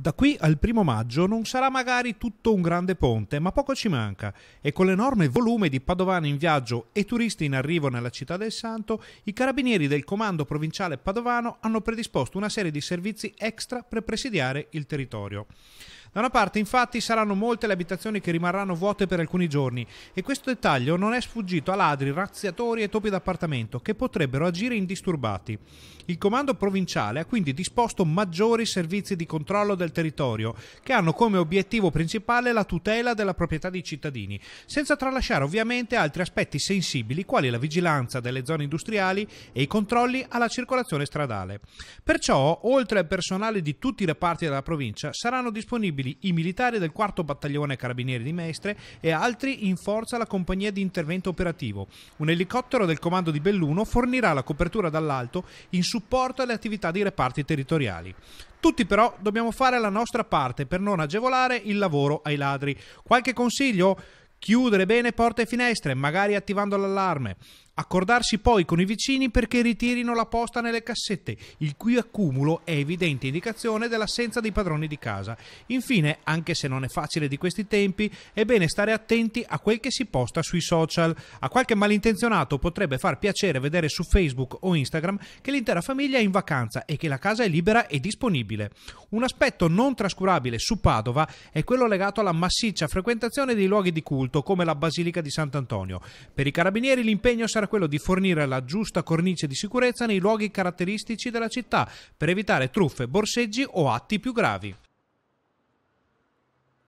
Da qui al primo maggio non sarà magari tutto un grande ponte, ma poco ci manca e con l'enorme volume di padovani in viaggio e turisti in arrivo nella città del Santo, i carabinieri del comando provinciale padovano hanno predisposto una serie di servizi extra per presidiare il territorio. Da una parte, infatti, saranno molte le abitazioni che rimarranno vuote per alcuni giorni e questo dettaglio non è sfuggito a ladri, razziatori e topi d'appartamento che potrebbero agire indisturbati. Il comando provinciale ha quindi disposto maggiori servizi di controllo del territorio che hanno come obiettivo principale la tutela della proprietà dei cittadini, senza tralasciare ovviamente altri aspetti sensibili quali la vigilanza delle zone industriali e i controlli alla circolazione stradale. Perciò, oltre al personale di tutti i reparti della provincia, saranno disponibili disponibili i militari del 4 Battaglione Carabinieri di Mestre e altri in forza alla compagnia di intervento operativo. Un elicottero del comando di Belluno fornirà la copertura dall'alto in supporto alle attività dei reparti territoriali. Tutti però dobbiamo fare la nostra parte per non agevolare il lavoro ai ladri. Qualche consiglio? Chiudere bene porte e finestre, magari attivando l'allarme accordarsi poi con i vicini perché ritirino la posta nelle cassette, il cui accumulo è evidente indicazione dell'assenza dei padroni di casa. Infine, anche se non è facile di questi tempi, è bene stare attenti a quel che si posta sui social. A qualche malintenzionato potrebbe far piacere vedere su Facebook o Instagram che l'intera famiglia è in vacanza e che la casa è libera e disponibile. Un aspetto non trascurabile su Padova è quello legato alla massiccia frequentazione dei luoghi di culto come la Basilica di Sant'Antonio. Per i carabinieri l'impegno sarà quello di fornire la giusta cornice di sicurezza nei luoghi caratteristici della città per evitare truffe, borseggi o atti più gravi.